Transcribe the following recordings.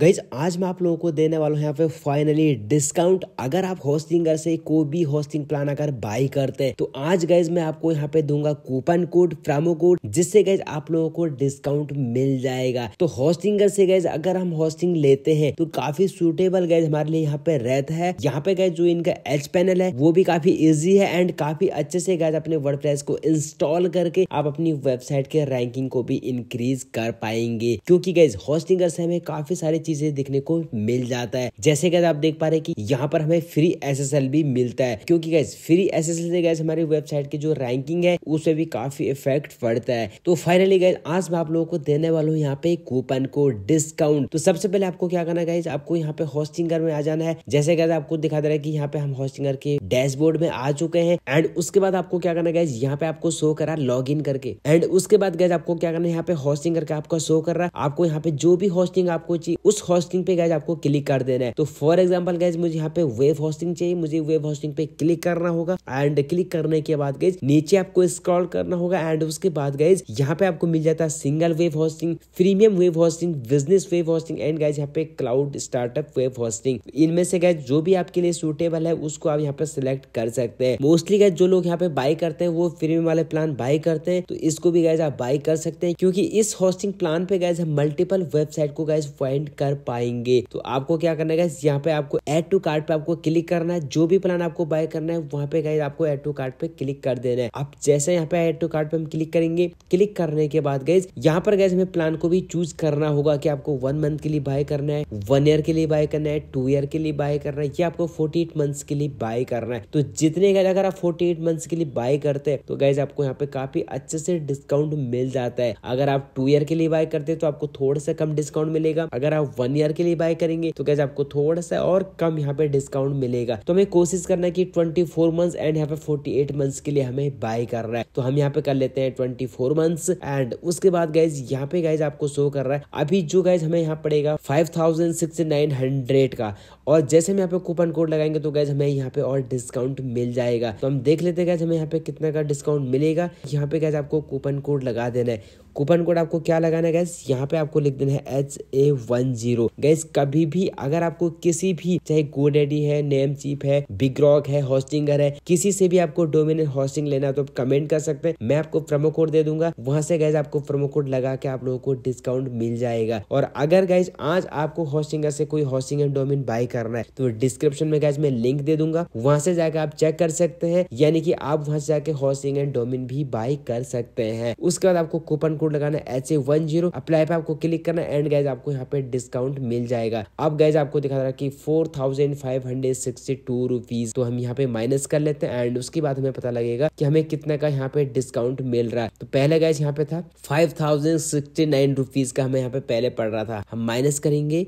guys आज मैं आप लोगों को देने वाला हूँ यहाँ पे फाइनली डिस्काउंट अगर आप होस्टिंगर से कोई भी होस्टिंग प्लान अगर बाई करते हैं तो आज गईज मैं आपको यहाँ पे दूंगा कूपन कोड प्रामो कोड जिससे गईज आप लोगों को डिस्काउंट मिल जाएगा तो होस्टिंगर से गईज अगर हम होस्टिंग लेते हैं तो काफी सुटेबल गैज हमारे लिए यहाँ पे रहता है यहाँ पे गए जो इनका एच पैनल है वो भी काफी ईजी है एंड काफी अच्छे से गैज अपने वर्ड को इंस्टॉल करके आप अपनी वेबसाइट के रैंकिंग को भी इंक्रीज कर पाएंगे क्योंकि गैज होस्टिंगर से हमें काफी सारे चीजें देखने को मिल जाता है जैसे कि आप देख पा रहे कि यहाँ पर हमें फ्री एस भी मिलता है क्योंकि गैस फ्री एस से गैस हमारी वेबसाइट की जो रैंकिंग है उसे भी काफी इफेक्ट पड़ता है तो फाइनली गैस आज मैं आप लोगों को देने वाला हूँ यहाँ पे कूपन को डिस्काउंट तो सबसे पहले आपको क्या करना गाइज आपको यहाँ पे होस्टिंगर में आ जाना है जैसे गैस आपको दिखा दे रहा है की यहाँ पे हम होस्टिंगर के डैशबोर्ड में आ चुके हैं एंड उसके बाद आपको क्या करना गैस यहाँ पे आपको शो करा लॉग इन करके एंड उसके बाद गैस आपको क्या करना है यहाँ पे होस्टिंग करके आपका शो कर रहा है आपको यहाँ पे जो भी होस्टिंग आपको चाहिए उस होस्टिंग पे गैज आपको क्लिक कर देना है तो फॉर एग्जाम्पल गैज मुझे यहाँ पे वेब होस्टिंग चाहिए मुझे वेब होस्टिंग पे क्लिक करना होगा एंड क्लिक करने के बाद गैज नीचे आपको स्क्रॉल करना होगा एंड उसके बाद गैज यहाँ पे आपको मिल जाता है single web hosting premium web hosting business web hosting and guys यहाँ पे क्लाउड स्टार्टअप वेब होस्टिंग इनमें से गैज जो भी आपके लिए सुटेबल है उसको आप यहाँ पे सिलेक्ट कर सकते हैं मोस्टली गैज जो लोग यहाँ पे बाई करते हैं वो प्रीमियम वाले प्लान बाई करते हैं तो इसको भी गैज आप बाई कर सकते हैं क्योंकि इस होस्टिंग प्लान पे गैज हम मल्टीपल वेबसाइट को गैज फाइंड कर कर पाएंगे तो आपको क्या करना है यहाँ पे आपको एड टू कार्ड पे आपको क्लिक करना है जो भी प्लान आपको बाय करना है वहाँ पे गाइज आपको एड टू कार्ड पे क्लिक कर देना है आप जैसे यहाँ पे एड टू कार्ड पे हम क्लिक करेंगे क्लिक करने के बाद गाइज यहाँ पर गाइज हमें प्लान को भी चूज करना होगा कि आपको वन मंथ के लिए बाय करना है वन ईयर के लिए बाय करना है टू ईयर के लिए बाय करना है या आपको फोर्टी एट मंथ्स के लिए बाय करना है तो जितने गाइज अगर आप फोर्टी एट मंथ्स के लिए बाय करते हैं तो गाइज आपको यहाँ पे काफी अच्छे से डिस्काउंट मिल जाता है अगर आप टू ईयर के लिए बाय करते हैं तो आपको थोड़ा सा कम डिस्काउंट मिलेगा अगर आप वन ईयर के लिए बाय करेंगे तो कैसे आपको थोड़ा सा और कम यहाँ पे डिस्काउंट मिलेगा तो हमें कोशिश करना है कि ट्वेंटी फोर मंथ एंड यहाँ पे फोर्टी एट मंथ के लिए हमें बाय कर रहा है तो हम यहाँ पे कर लेते हैं ट्वेंटी फोर मंथ एंड उसके बाद गाइज यहाँ पे गाइज आपको शो कर रहा है अभी जो गाइज हमें यहाँ पड़ेगा five thousand six nine hundred का और जैसे हम यहाँ पे कूपन कोड लगाएंगे तो गैज हमें यहाँ पे और डिस्काउंट मिल जाएगा तो हम देख लेते हैं गैज हमें यहाँ पे कितना का डिस्काउंट मिलेगा यहाँ पे गैज आपको कूपन कोड लगा देना है कूपन कोड आपको क्या लगाना है गैस यहाँ पे आपको लिख देना है H A one zero guys कभी भी अगर आपको किसी भी चाहे गोडेडी है नेम चीप है बिग रॉक है होस्टिंगर है किसी से भी आपको डोमेन होस्टिंग लेना तो आप कमेंट कर सकते हैं मैं आपको प्रोमो कोड दे दूंगा वहां से गैस आपको प्रोमो कोड लगा के आप लोगों को डिस्काउंट मिल जाएगा और अगर गैस आज आपको होस्टिंगर से कोई होस्टिंग एंड डोमिन बाय करना है तो डिस्क्रिप्शन में गैस मैं लिंक दे दूंगा वहां से जाकर आप चेक कर सकते हैं यानी कि आप वहां से जाके होस्टिंग एंड डोमिन भी बाय कर सकते हैं उसके बाद आपको कूपन कोड लगाना H A one zero apply पे आपको क्लिक करना एंड गैस आपको यहाँ पे डिस्काउंट मिल जाएगा अब गैज आपको दिखा रहा कि four thousand five hundred sixty two rupees तो हम यहाँ पे माइनस कर लेते हैं एंड उसके बाद हमें पता लगेगा कि हमें कितना का यहाँ पे डिस्काउंट मिल रहा है तो पहले गैज यहाँ पे था five thousand sixty nine rupees का हमें यहाँ पे पहले पड़ रहा था हम माइनस करेंगे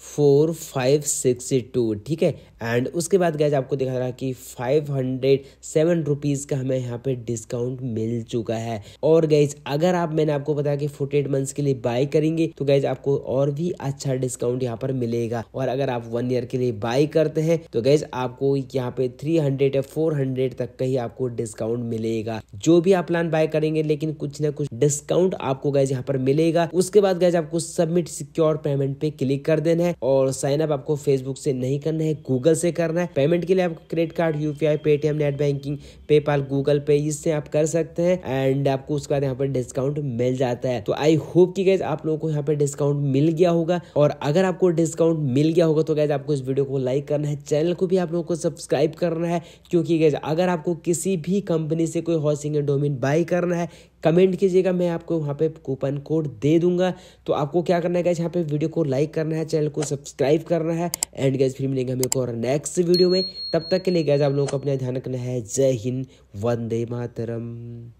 फोर फाइव सिक्स टू ठीक है एंड उसके बाद गैज आपको दिखा रहा कि फाइव हंड्रेड सेवन रुपीज़ का हमें यहाँ पे डिस्काउंट मिल चुका है और गैज अगर आप मैंने आपको बताया कि फोर्टी एट मंथ्स के लिए बाय करेंगे तो गैज आपको और भी अच्छा डिस्काउंट यहाँ पर मिलेगा और अगर आप वन ईयर के लिए बाय करते हैं तो गैज आपको यहाँ पे थ्री हंड्रेड या फोर हंड्रेड तक का ही आपको डिस्काउंट मिलेगा जो भी आप प्लान बाय करेंगे लेकिन कुछ ना कुछ डिस्काउंट आपको गैज यहाँ पर मिलेगा उसके बाद गैज आपको सबमिट सिक्योर पेमेंट पे क्लिक कर देना है और साइन अप आपको फेसबुक से नहीं करना है गूगल से करना है पेमेंट के लिए आपको credit card UPI Paytm net banking PayPal Google Pay इससे आप कर सकते हैं एंड आपको उसके बाद यहाँ पर डिस्काउंट मिल जाता है तो आई होप की गैस आप लोगों को यहाँ पर डिस्काउंट मिल गया होगा और अगर आपको डिस्काउंट मिल गया होगा तो गैस आपको इस वीडियो को लाइक करना है चैनल को भी आप लोगों को सब्सक्राइब करना है क्योंकि गैस अगर आपको किसी भी कंपनी से कोई हॉसिंग डोमिन बाई करना है कमेंट कीजिएगा मैं आपको वहाँ पे कूपन कोड दे दूंगा तो आपको क्या करना है गैस यहाँ पे वीडियो को लाइक करना है चैनल को सब्सक्राइब करना है एंड गैस फिर मिलेंगे हमें और नेक्स्ट वीडियो में तब तक के लिए गैस आप लोगों को अपना ध्यान रखना है जय हिंद वंदे मातरम